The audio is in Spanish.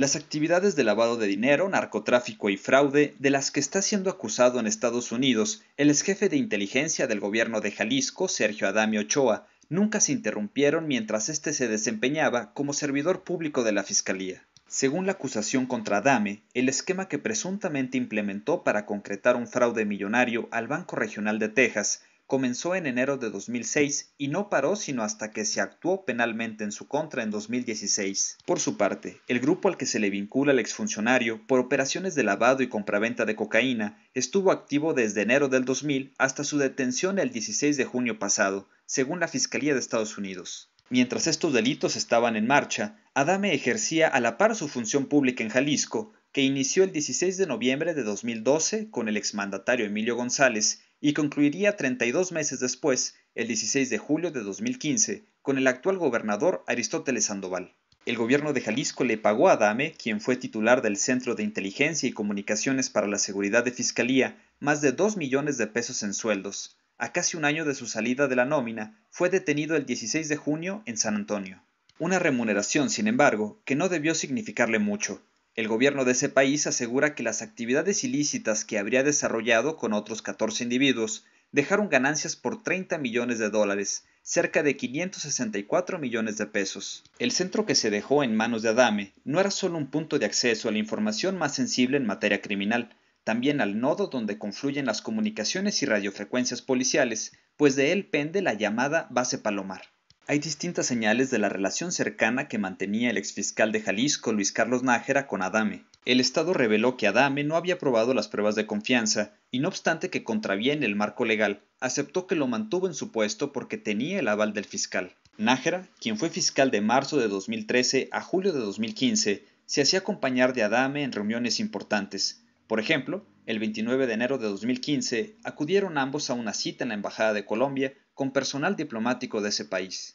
las actividades de lavado de dinero, narcotráfico y fraude de las que está siendo acusado en Estados Unidos el exjefe jefe de inteligencia del gobierno de Jalisco, Sergio Adame Ochoa, nunca se interrumpieron mientras éste se desempeñaba como servidor público de la Fiscalía. Según la acusación contra Adame, el esquema que presuntamente implementó para concretar un fraude millonario al Banco Regional de Texas comenzó en enero de 2006 y no paró sino hasta que se actuó penalmente en su contra en 2016. Por su parte, el grupo al que se le vincula el exfuncionario por operaciones de lavado y compraventa de cocaína estuvo activo desde enero del 2000 hasta su detención el 16 de junio pasado, según la Fiscalía de Estados Unidos. Mientras estos delitos estaban en marcha, Adame ejercía a la par su función pública en Jalisco, que inició el 16 de noviembre de 2012 con el exmandatario Emilio González y concluiría 32 meses después, el 16 de julio de 2015, con el actual gobernador Aristóteles Sandoval. El gobierno de Jalisco le pagó a Adame, quien fue titular del Centro de Inteligencia y Comunicaciones para la Seguridad de Fiscalía, más de dos millones de pesos en sueldos. A casi un año de su salida de la nómina, fue detenido el 16 de junio en San Antonio. Una remuneración, sin embargo, que no debió significarle mucho, el gobierno de ese país asegura que las actividades ilícitas que habría desarrollado con otros 14 individuos dejaron ganancias por 30 millones de dólares, cerca de 564 millones de pesos. El centro que se dejó en manos de Adame no era solo un punto de acceso a la información más sensible en materia criminal, también al nodo donde confluyen las comunicaciones y radiofrecuencias policiales, pues de él pende la llamada base Palomar hay distintas señales de la relación cercana que mantenía el ex fiscal de Jalisco Luis Carlos Nájera con Adame. El Estado reveló que Adame no había probado las pruebas de confianza y no obstante que contraviene el marco legal, aceptó que lo mantuvo en su puesto porque tenía el aval del fiscal. Nájera, quien fue fiscal de marzo de 2013 a julio de 2015, se hacía acompañar de Adame en reuniones importantes. Por ejemplo, el 29 de enero de 2015 acudieron ambos a una cita en la Embajada de Colombia con personal diplomático de ese país.